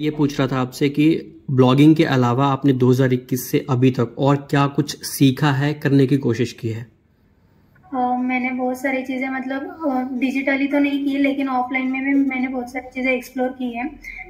ये पूछ रहा था आपसे कि ब्लॉगिंग के अलावा आपने 2021 से अभी तक और क्या कुछ सीखा है करने की कोशिश की है uh, मैंने बहुत सारी चीज़ें मतलब डिजिटली uh, तो नहीं की लेकिन ऑफलाइन में भी मैंने बहुत सारी चीज़ें एक्सप्लोर की हैं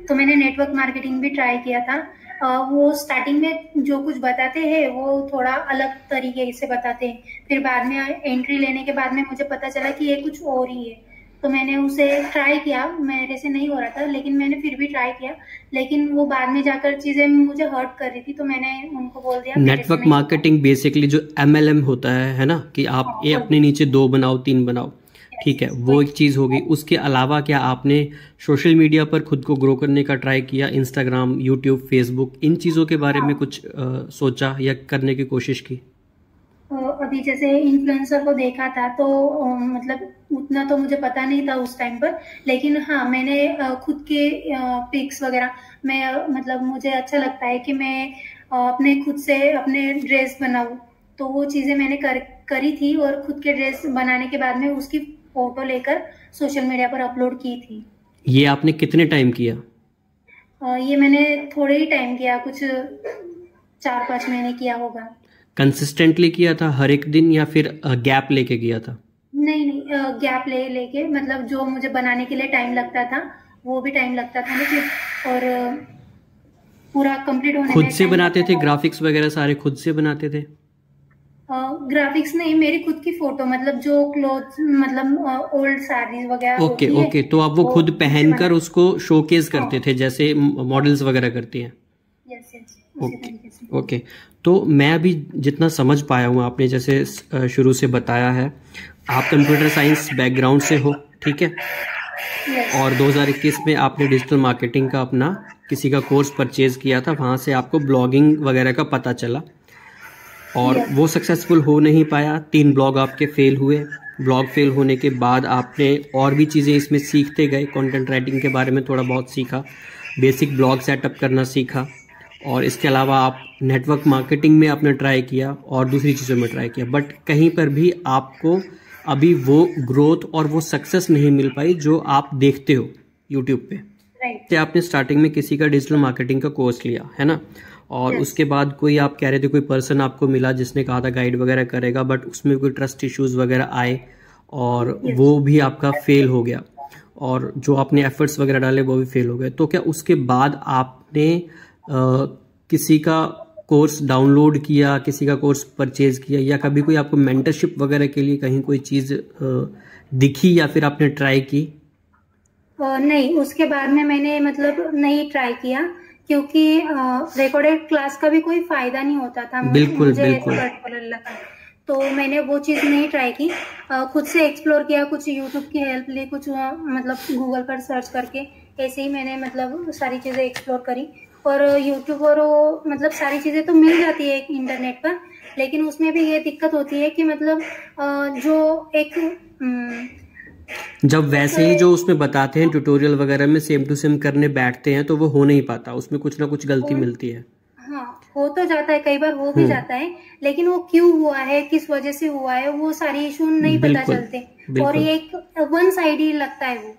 तो मैंने नेटवर्क मार्केटिंग भी ट्राई किया था uh, वो स्टार्टिंग में जो कुछ बताते हैं वो थोड़ा अलग तरीके से बताते हैं फिर बाद में एंट्री लेने के बाद में मुझे पता चला कि ये कुछ और ही है तो मैंने उसे ट्राई किया मेरे से नहीं हो रहा था लेकिन मैंने फिर भी ट्राई किया लेकिन वो बाद में जाकर चीजें मुझे हर्ट कर रही थी तो मैंने उनको बोल दिया नेटवर्क मार्केटिंग बेसिकली जो एम होता है है ना कि आप हाँ, ये अपने नीचे दो बनाओ तीन बनाओ ठीक है वो एक चीज़ होगी उसके अलावा क्या आपने सोशल मीडिया पर खुद को ग्रो करने का ट्राई किया इंस्टाग्राम यूट्यूब फेसबुक इन चीज़ों के बारे हाँ। में कुछ आ, सोचा या करने की कोशिश की अभी जैसे इन्फ्लुएंसर को देखा था तो मतलब उतना तो मुझे पता नहीं था उस टाइम पर लेकिन हाँ मैंने खुद के पिक्स वगैरह मैं मतलब मुझे अच्छा लगता है कि मैं अपने खुद से अपने ड्रेस बनाऊँ तो वो चीज़ें मैंने कर करी थी और खुद के ड्रेस बनाने के बाद में उसकी फोटो लेकर सोशल मीडिया पर अपलोड की थी ये आपने कितने टाइम किया ये मैंने थोड़े ही टाइम किया कुछ चार पाँच महीने किया होगा कंसिस्टेंटली किया था हर एक दिन या फिर गैप लेके किया था नहीं नहीं गैप ले लेके मतलब जो मुझे बनाने के लिए टाइम लगता था वो भी टाइम लगता था मुझे और पूरा कंप्लीट होने खुद से बनाते थे ग्राफिक्स वगैरह सारे खुद से बनाते थे ग्राफिक्स नहीं मेरी खुद की फोटो मतलब जो क्लोथ मतलब ओल्ड साड़ी वगैरह ओके ओके तो आप वो खुद पहनकर उसको शोकेस हाँ। करते थे जैसे मॉडल्स वगैरह करती हैं ओके ओके तो मैं अभी जितना समझ पाया हूँ आपने जैसे शुरू से बताया है आप कंप्यूटर साइंस बैकग्राउंड से हो ठीक है और 2021 में आपने डिजिटल मार्केटिंग का अपना किसी का कोर्स परचेज किया था वहाँ से आपको ब्लॉगिंग वगैरह का पता चला और वो सक्सेसफुल हो नहीं पाया तीन ब्लॉग आपके फेल हुए ब्लॉग फेल होने के बाद आपने और भी चीज़ें इसमें सीखते गए कंटेंट राइटिंग के बारे में थोड़ा बहुत सीखा बेसिक ब्लॉग सेटअप करना सीखा और इसके अलावा आप नेटवर्क मार्केटिंग में आपने ट्राई किया और दूसरी चीज़ों में ट्राई किया बट कहीं पर भी आपको अभी वो ग्रोथ और वो सक्सेस नहीं मिल पाई जो आप देखते हो यूट्यूब पे right. आपने स्टार्टिंग में किसी का डिजिटल मार्केटिंग का कोर्स लिया है ना और yes. उसके बाद कोई आप कह रहे थे कोई पर्सन आपको मिला जिसने कहा था गाइड वगैरह करेगा बट उसमें कोई ट्रस्ट इश्यूज वगैरह आए और yes. वो भी आपका फेल हो गया और जो आपने एफर्ट्स वगैरह डाले वो भी फेल हो गए तो क्या उसके बाद आपने किसी का कोर्स डाउनलोड किया किसी का कोर्स परचेज किया या कभी कोई आपको मेंटरशिप वगैरह के लिए कहीं कोई चीज़ दिखी या फिर आपने ट्राई की नहीं उसके बाद में मैंने मतलब नहीं ट्राई किया क्योंकि रिकॉर्डेड क्लास का भी कोई फायदा नहीं होता था बिल्कुल मुझे बिल्कुल तो मैंने वो चीज़ नहीं ट्राई की खुद से एक्सप्लोर किया कुछ यूट्यूब की हेल्प ली कुछ मतलब गूगल पर सर्च करके ऐसे ही मैंने मतलब सारी चीज़ें एक्सप्लोर करी और यूट्यूब और वो मतलब सारी चीज़ें तो मिल जाती है इंटरनेट पर लेकिन उसमें भी ये दिक्कत होती है कि मतलब जो एक हम्म, जब वैसे ही जो उसमें बताते हैं ट्यूटोरियल वगैरह में सेम टू सेम करने बैठते हैं तो वो हो नहीं पाता उसमें कुछ ना कुछ गलती मिलती है हाँ हो तो जाता है कई बार हो भी हम्म। जाता है लेकिन वो क्यों हुआ है किस वजह से हुआ है वो सारे इशू नहीं पता चलते और ये एक वन साइड ही लगता है वो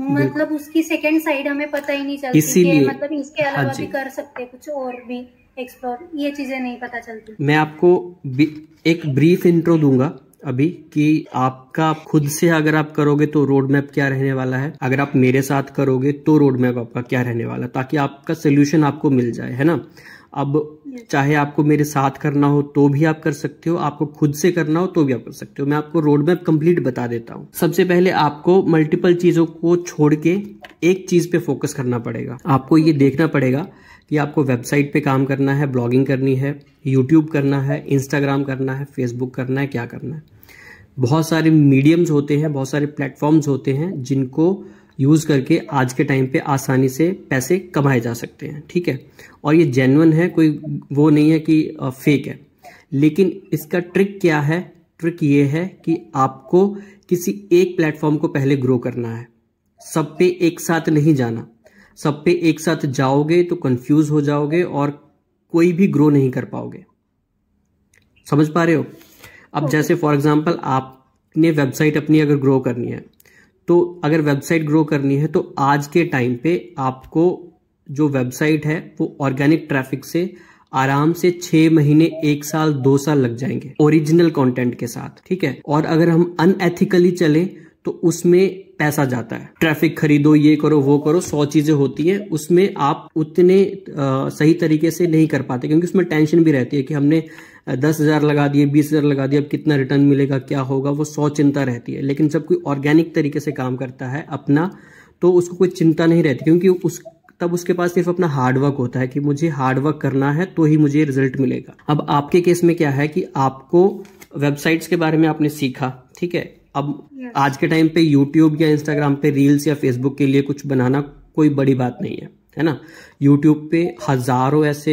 मतलब उसकी सेकेंड साइड हमें पता ही नहीं चलती इसीलिए मतलब इसके हाँ अलावा भी कर सकते कुछ और भी एक्सप्लोर ये चीजें नहीं पता चलती मैं आपको एक ब्रीफ इंट्रो दूंगा अभी कि आपका खुद से अगर आप करोगे तो रोड मैप क्या रहने वाला है अगर आप मेरे साथ करोगे तो रोड मैप आपका क्या रहने वाला ताकि आपका सोल्यूशन आपको मिल जाए है ना अब चाहे आपको मेरे साथ करना हो तो भी आप कर सकते हो आपको खुद से करना हो तो भी आप कर सकते हो मैं आपको रोड मैप कंप्लीट बता देता हूँ सबसे पहले आपको मल्टीपल चीज़ों को छोड़ के एक चीज़ पे फोकस करना पड़ेगा आपको ये देखना पड़ेगा कि आपको वेबसाइट पे काम करना है ब्लॉगिंग करनी है यूट्यूब करना है इंस्टाग्राम करना है फेसबुक करना है क्या करना है बहुत सारे मीडियम्स होते हैं बहुत सारे प्लेटफॉर्म्स होते हैं जिनको यूज करके आज के टाइम पे आसानी से पैसे कमाए जा सकते हैं ठीक है और ये जेनवन है कोई वो नहीं है कि फेक है लेकिन इसका ट्रिक क्या है ट्रिक ये है कि आपको किसी एक प्लेटफॉर्म को पहले ग्रो करना है सब पे एक साथ नहीं जाना सब पे एक साथ जाओगे तो कंफ्यूज हो जाओगे और कोई भी ग्रो नहीं कर पाओगे समझ पा रहे हो अब जैसे फॉर एग्जाम्पल आपने वेबसाइट अपनी अगर ग्रो करनी है तो अगर वेबसाइट ग्रो करनी है तो आज के टाइम पे आपको जो वेबसाइट है वो ऑर्गेनिक ट्रैफिक से आराम से छह महीने एक साल दो साल लग जाएंगे ओरिजिनल कंटेंट के साथ ठीक है और अगर हम अनएथिकली चले तो उसमें पैसा जाता है ट्रैफिक खरीदो ये करो वो करो सौ चीजें होती हैं उसमें आप उतने आ, सही तरीके से नहीं कर पाते क्योंकि उसमें टेंशन भी रहती है कि हमने दस हज़ार लगा दिए बीस हज़ार लगा दिए अब कितना रिटर्न मिलेगा क्या होगा वो सौ चिंता रहती है लेकिन जब कोई ऑर्गेनिक तरीके से काम करता है अपना तो उसको कोई चिंता नहीं रहती क्योंकि उस तब उसके पास सिर्फ अपना हार्डवर्क होता है कि मुझे हार्डवर्क करना है तो ही मुझे रिजल्ट मिलेगा अब आपके केस में क्या है कि आपको वेबसाइट्स के बारे में आपने सीखा ठीक है अब आज के टाइम पे यूट्यूब या इंस्टाग्राम पे रील्स या फेसबुक के लिए कुछ बनाना कोई बड़ी बात नहीं है है ना यूट्यूब पे हज़ारों ऐसे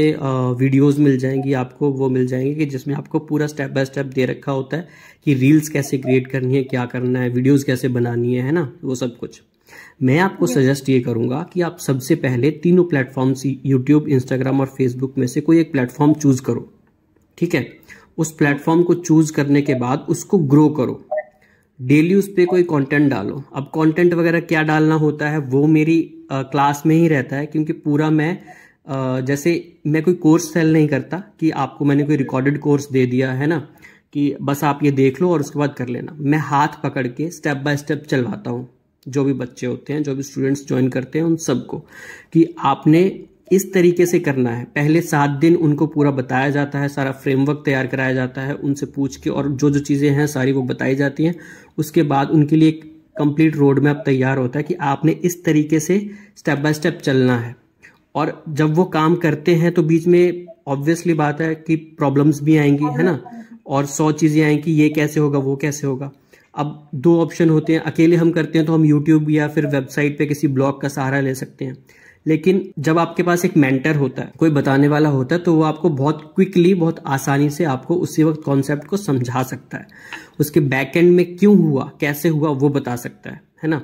वीडियोस मिल जाएंगी आपको वो मिल जाएंगे कि जिसमें आपको पूरा स्टेप बाय स्टेप दे रखा होता है कि रील्स कैसे क्रिएट करनी है क्या करना है वीडियोस कैसे बनानी है है ना वो सब कुछ मैं आपको सजेस्ट ये करूंगा कि आप सबसे पहले तीनों प्लेटफॉर्म्स यूट्यूब इंस्टाग्राम और फेसबुक में से कोई एक प्लेटफॉर्म चूज करो ठीक है उस प्लेटफॉर्म को चूज करने के बाद उसको ग्रो करो डेली उस पर कोई कंटेंट डालो अब कंटेंट वगैरह क्या डालना होता है वो मेरी क्लास में ही रहता है क्योंकि पूरा मैं आ, जैसे मैं कोई कोर्स सेल नहीं करता कि आपको मैंने कोई रिकॉर्डेड कोर्स दे दिया है ना कि बस आप ये देख लो और उसके बाद कर लेना मैं हाथ पकड़ के स्टेप बाय स्टेप चलवाता हूँ जो भी बच्चे होते हैं जो भी स्टूडेंट्स ज्वाइन करते हैं उन सबको कि आपने इस तरीके से करना है पहले सात दिन उनको पूरा बताया जाता है सारा फ्रेमवर्क तैयार कराया जाता है उनसे पूछ के और जो जो चीज़ें हैं सारी वो बताई जाती हैं उसके बाद उनके लिए एक कंप्लीट रोड मैप तैयार होता है कि आपने इस तरीके से स्टेप बाय स्टेप चलना है और जब वो काम करते हैं तो बीच में ऑब्वियसली बात है कि प्रॉब्लम्स भी आएंगी है ना और सौ चीज़ें आएंगी ये कैसे होगा वो कैसे होगा अब दो ऑप्शन होते हैं अकेले हम करते हैं तो हम यूट्यूब या फिर वेबसाइट पे किसी ब्लॉग का सहारा ले सकते हैं लेकिन जब आपके पास एक मेंटर होता है कोई बताने वाला होता है तो वो आपको बहुत क्विकली बहुत आसानी से आपको उसी वक्त कॉन्सेप्ट को समझा सकता है उसके बैक एंड में क्यों हुआ कैसे हुआ वो बता सकता है है ना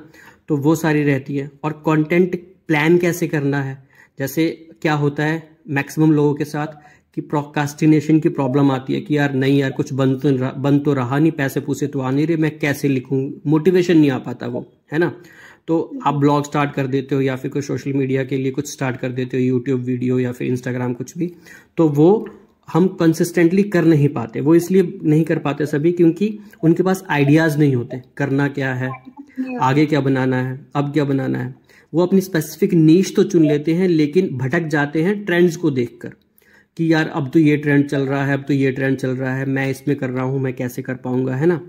तो वो सारी रहती है और कंटेंट प्लान कैसे करना है जैसे क्या होता है मैक्सिमम लोगों के साथ कि प्रोकास्टिनेशन की प्रॉब्लम आती है कि यार नहीं यार कुछ बन तो बन तो रहा नहीं पैसे पूसे तो आ नहीं रहे मैं कैसे लिखूँ मोटिवेशन नहीं आ पाता वो है ना तो आप ब्लॉग स्टार्ट कर देते हो या फिर कोई सोशल मीडिया के लिए कुछ स्टार्ट कर देते हो यूट्यूब वीडियो या फिर इंस्टाग्राम कुछ भी तो वो हम कंसिस्टेंटली कर नहीं पाते वो इसलिए नहीं कर पाते सभी क्योंकि उनके पास आइडियाज़ नहीं होते करना क्या है आगे क्या बनाना है अब क्या बनाना है वो अपनी स्पेसिफिक नीच तो चुन लेते हैं लेकिन भटक जाते हैं ट्रेंड्स को देखकर कि यार अब तो ये ट्रेंड चल रहा है अब तो ये ट्रेंड चल रहा है मैं इसमें कर रहा हूं मैं कैसे कर पाऊंगा है ना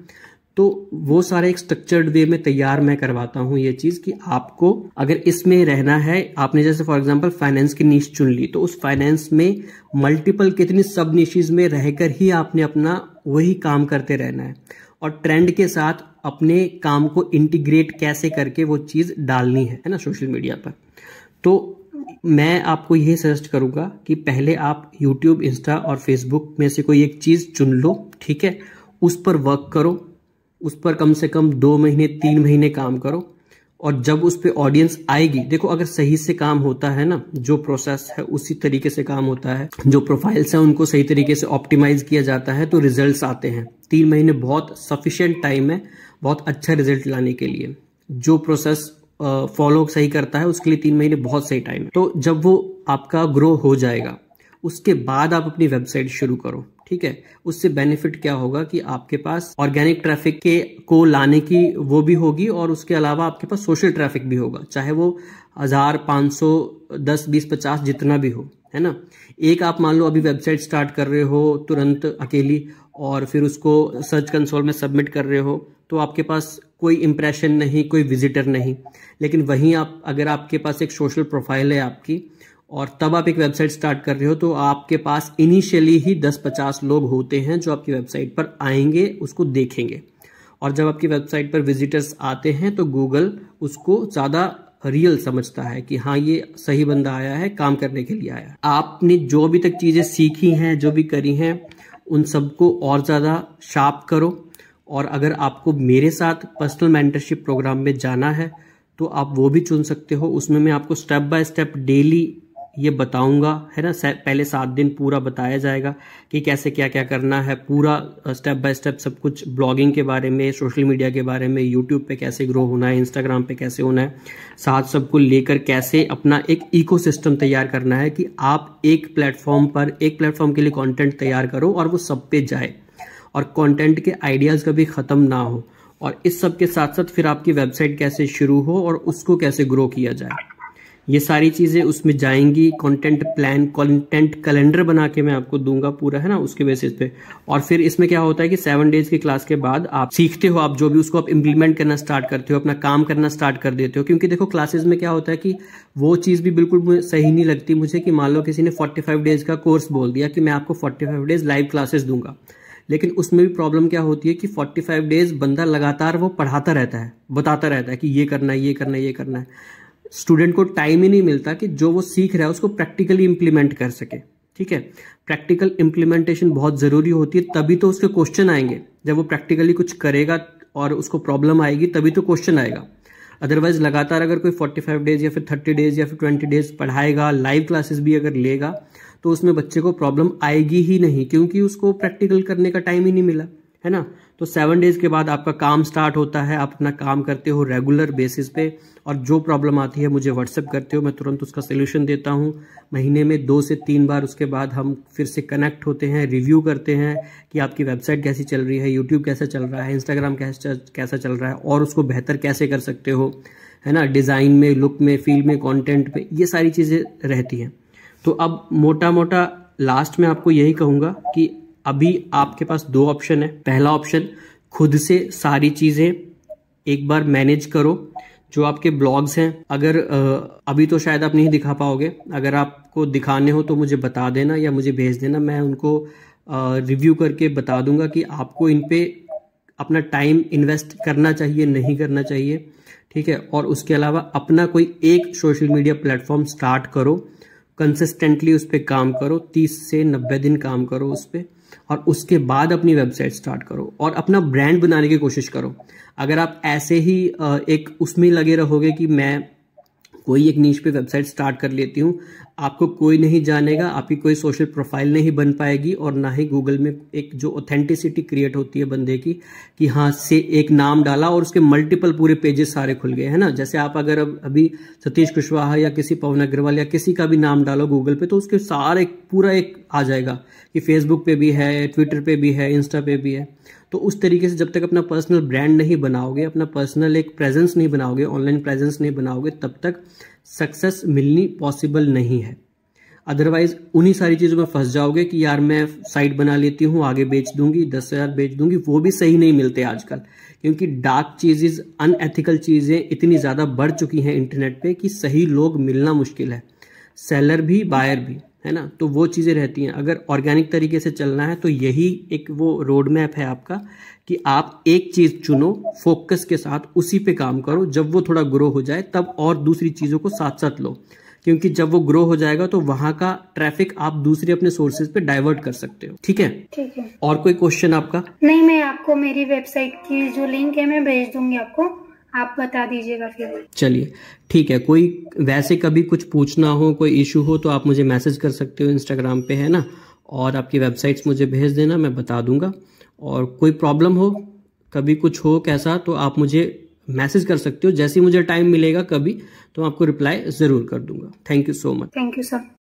तो वो सारे एक स्ट्रक्चर्ड वे में तैयार मैं करवाता हूँ ये चीज कि आपको अगर इसमें रहना है आपने जैसे फॉर एग्जांपल फाइनेंस की नीच चुन ली तो उस फाइनेंस में मल्टीपल कितनी सब नीचेज में रहकर ही आपने अपना वही काम करते रहना है और ट्रेंड के साथ अपने काम को इंटीग्रेट कैसे करके वो चीज डालनी है है ना सोशल मीडिया पर तो मैं आपको ये सजेस्ट करूंगा कि पहले आप YouTube, Insta और Facebook में से कोई एक चीज़ चुन लो ठीक है उस पर वर्क करो उस पर कम से कम दो महीने तीन महीने काम करो और जब उस पर ऑडियंस आएगी देखो अगर सही से काम होता है ना जो प्रोसेस है उसी तरीके से काम होता है जो प्रोफाइल्स हैं उनको सही तरीके से ऑप्टिमाइज किया जाता है तो रिजल्ट्स आते हैं तीन महीने बहुत सफिशियंट टाइम है बहुत अच्छा रिजल्ट लाने के लिए जो प्रोसेस फॉलो सही करता है उसके लिए तीन महीने बहुत सही टाइम है तो जब वो आपका ग्रो हो जाएगा उसके बाद आप अपनी वेबसाइट शुरू करो ठीक है उससे बेनिफिट क्या होगा कि आपके पास ऑर्गेनिक ट्रैफिक के को लाने की वो भी होगी और उसके अलावा आपके पास सोशल ट्रैफिक भी होगा चाहे वो हजार पाँच सौ दस बीस पचास जितना भी हो है ना एक आप मान लो अभी वेबसाइट स्टार्ट कर रहे हो तुरंत अकेली और फिर उसको सर्च कंसोल में सबमिट कर रहे हो तो आपके पास कोई इम्प्रेशन नहीं कोई विजिटर नहीं लेकिन वहीं आप अगर आपके पास एक सोशल प्रोफाइल है आपकी और तब आप एक वेबसाइट स्टार्ट कर रहे हो तो आपके पास इनिशियली ही 10-50 लोग होते हैं जो आपकी वेबसाइट पर आएंगे उसको देखेंगे और जब आपकी वेबसाइट पर विजिटर्स आते हैं तो गूगल उसको ज़्यादा रियल समझता है कि हाँ ये सही बंदा आया है काम करने के लिए आया आपने जो भी तक चीज़ें सीखी हैं जो भी करी हैं उन सबको और ज़्यादा शार्प करो और अगर आपको मेरे साथ पर्सनल मेंटरशिप प्रोग्राम में जाना है तो आप वो भी चुन सकते हो उसमें मैं आपको स्टेप बाय स्टेप डेली ये बताऊंगा है ना पहले सात दिन पूरा बताया जाएगा कि कैसे क्या क्या करना है पूरा स्टेप बाय स्टेप सब कुछ ब्लॉगिंग के बारे में सोशल मीडिया के बारे में यूट्यूब पे कैसे ग्रो होना है इंस्टाग्राम पे कैसे होना है साथ सबको लेकर कैसे अपना एक इकोसिस्टम तैयार करना है कि आप एक प्लेटफॉर्म पर एक प्लेटफॉर्म के लिए कॉन्टेंट तैयार करो और वो सब पे जाए और कॉन्टेंट के आइडियाज़ कभी ख़त्म ना हो और इस सब के साथ साथ फिर आपकी वेबसाइट कैसे शुरू हो और उसको कैसे ग्रो किया जाए ये सारी चीज़ें उसमें जाएंगी कंटेंट प्लान कंटेंट कैलेंडर बना के मैं आपको दूंगा पूरा है ना उसके बेसिस पे और फिर इसमें क्या होता है कि सेवन डेज की क्लास के बाद आप सीखते हो आप जो भी उसको आप इम्प्लीमेंट करना स्टार्ट करते हो अपना काम करना स्टार्ट कर देते हो क्योंकि देखो क्लासेज में क्या होता है कि वो चीज़ भी बिल्कुल सही नहीं लगती मुझे कि मान लो किसी ने फोर्टी डेज का कोर्स बोल दिया कि मैं आपको फोर्टी डेज लाइव क्लासेज दूंगा लेकिन उसमें भी प्रॉब्लम क्या होती है कि 45 डेज बंदा लगातार वो पढ़ाता रहता है बताता रहता है कि ये करना है ये करना है ये करना है स्टूडेंट को टाइम ही नहीं मिलता कि जो वो सीख रहा है उसको प्रैक्टिकली इम्प्लीमेंट कर सके ठीक है प्रैक्टिकल इम्प्लीमेंटेशन बहुत ज़रूरी होती है तभी तो उसके क्वेश्चन आएंगे जब वो प्रैक्टिकली कुछ करेगा और उसको प्रॉब्लम आएगी तभी तो क्वेश्चन आएगा अदरवाइज लगातार अगर कोई 45 डेज या फिर 30 डेज या फिर 20 डेज पढ़ाएगा लाइव क्लासेस भी अगर लेगा तो उसमें बच्चे को प्रॉब्लम आएगी ही नहीं क्योंकि उसको प्रैक्टिकल करने का टाइम ही नहीं मिला है ना तो सेवन डेज के बाद आपका काम स्टार्ट होता है आप अपना काम करते हो रेगुलर बेसिस पे और जो प्रॉब्लम आती है मुझे व्हाट्सएप करते हो मैं तुरंत उसका सोल्यूशन देता हूँ महीने में दो से तीन बार उसके बाद हम फिर से कनेक्ट होते हैं रिव्यू करते हैं कि आपकी वेबसाइट कैसी चल रही है यूट्यूब कैसा चल रहा है इंस्टाग्राम कैसा कैसा चल रहा है और उसको बेहतर कैसे कर सकते हो है ना डिज़ाइन में लुक में फील में कॉन्टेंट में ये सारी चीज़ें रहती हैं तो अब मोटा मोटा लास्ट में आपको यही कहूँगा कि अभी आपके पास दो ऑप्शन है पहला ऑप्शन खुद से सारी चीज़ें एक बार मैनेज करो जो आपके ब्लॉग्स हैं अगर अभी तो शायद आप नहीं दिखा पाओगे अगर आपको दिखाने हो तो मुझे बता देना या मुझे भेज देना मैं उनको रिव्यू करके बता दूंगा कि आपको इन पे अपना टाइम इन्वेस्ट करना चाहिए नहीं करना चाहिए ठीक है और उसके अलावा अपना कोई एक सोशल मीडिया प्लेटफॉर्म स्टार्ट करो कंसिस्टेंटली उस पर काम करो तीस से नब्बे दिन काम करो उस पर और उसके बाद अपनी वेबसाइट स्टार्ट करो और अपना ब्रांड बनाने की कोशिश करो अगर आप ऐसे ही एक उसमें लगे रहोगे कि मैं कोई एक नीच पे वेबसाइट स्टार्ट कर लेती हूँ आपको कोई नहीं जानेगा आपकी कोई सोशल प्रोफाइल नहीं बन पाएगी और ना ही गूगल में एक जो ऑथेंटिसिटी क्रिएट होती है बंदे की कि हाँ से एक नाम डाला और उसके मल्टीपल पूरे पेजेस सारे खुल गए है ना जैसे आप अगर अब अभी सतीश कुशवाहा या किसी पवन अग्रवाल या किसी का भी नाम डालो गूगल पे तो उसके सारे पूरा एक आ जाएगा कि फेसबुक पे भी है ट्विटर पे भी है इंस्टा पे भी है तो उस तरीके से जब तक अपना पर्सनल ब्रांड नहीं बनाओगे अपना पर्सनल एक प्रेजेंस नहीं बनाओगे ऑनलाइन प्रेजेंस नहीं बनाओगे तब तक सक्सेस मिलनी पॉसिबल नहीं है अदरवाइज उन्हीं सारी चीज़ों में फंस जाओगे कि यार मैं साइट बना लेती हूँ आगे बेच दूंगी दस हज़ार बेच दूंगी वो भी सही नहीं मिलते आजकल क्योंकि डार्क चीज़ेज़ अनएथिकल चीज़ें इतनी ज़्यादा बढ़ चुकी हैं इंटरनेट पे कि सही लोग मिलना मुश्किल है सेलर भी बायर भी है ना तो वो चीज़ें रहती हैं अगर ऑर्गेनिक तरीके से चलना है तो यही एक वो रोड मैप है आपका कि आप एक चीज़ चुनो फोकस के साथ उसी पे काम करो जब वो थोड़ा ग्रो हो जाए तब और दूसरी चीज़ों को साथ साथ लो क्योंकि जब वो ग्रो हो जाएगा तो वहाँ का ट्रैफिक आप दूसरे अपने सोर्सेज पे डाइवर्ट कर सकते हो ठीक है ठीक है और कोई क्वेश्चन आपका नहीं मैं आपको मेरी वेबसाइट की जो लिंक है मैं भेज दूंगी आपको आप बता दीजिएगा फिर चलिए ठीक है कोई वैसे कभी कुछ पूछना हो कोई इशू हो तो आप मुझे मैसेज कर सकते हो इंस्टाग्राम पे है ना और आपकी वेबसाइट्स मुझे भेज देना मैं बता दूंगा और कोई प्रॉब्लम हो कभी कुछ हो कैसा तो आप मुझे मैसेज कर सकते हो जैसे ही मुझे टाइम मिलेगा कभी तो आपको रिप्लाई ज़रूर कर दूंगा thank you so much thank you sir